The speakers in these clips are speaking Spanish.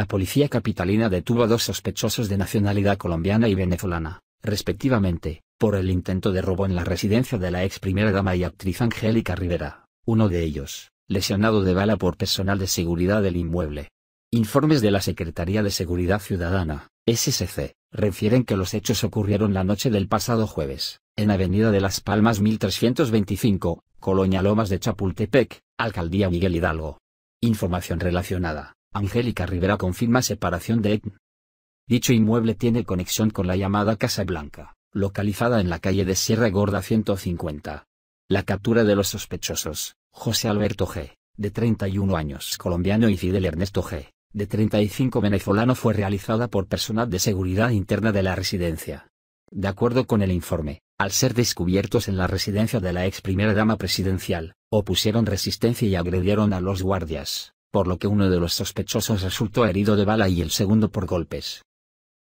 La policía capitalina detuvo a dos sospechosos de nacionalidad colombiana y venezolana, respectivamente, por el intento de robo en la residencia de la ex primera dama y actriz Angélica Rivera, uno de ellos, lesionado de bala por personal de seguridad del inmueble. Informes de la Secretaría de Seguridad Ciudadana, SSC, refieren que los hechos ocurrieron la noche del pasado jueves, en Avenida de las Palmas 1325, Colonia Lomas de Chapultepec, Alcaldía Miguel Hidalgo. Información relacionada. Angélica Rivera confirma separación de Etn. Dicho inmueble tiene conexión con la llamada Casa Blanca, localizada en la calle de Sierra Gorda 150. La captura de los sospechosos, José Alberto G., de 31 años colombiano y Fidel Ernesto G., de 35 venezolano fue realizada por personal de seguridad interna de la residencia. De acuerdo con el informe, al ser descubiertos en la residencia de la ex primera dama presidencial, opusieron resistencia y agredieron a los guardias por lo que uno de los sospechosos resultó herido de bala y el segundo por golpes.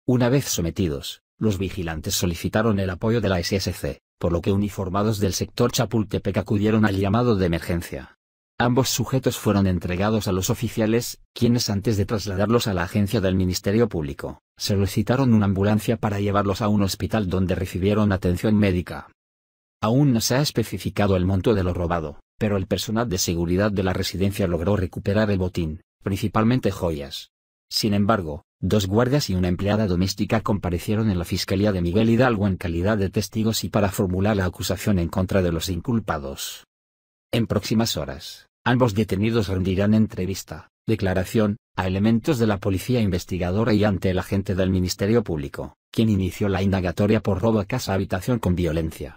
Una vez sometidos, los vigilantes solicitaron el apoyo de la SSC, por lo que uniformados del sector Chapultepec acudieron al llamado de emergencia. Ambos sujetos fueron entregados a los oficiales, quienes antes de trasladarlos a la agencia del Ministerio Público, solicitaron una ambulancia para llevarlos a un hospital donde recibieron atención médica. Aún no se ha especificado el monto de lo robado, pero el personal de seguridad de la residencia logró recuperar el botín, principalmente joyas. Sin embargo, dos guardias y una empleada doméstica comparecieron en la Fiscalía de Miguel Hidalgo en calidad de testigos y para formular la acusación en contra de los inculpados. En próximas horas, ambos detenidos rendirán entrevista, declaración, a elementos de la policía investigadora y ante el agente del Ministerio Público, quien inició la indagatoria por robo a casa-habitación con violencia.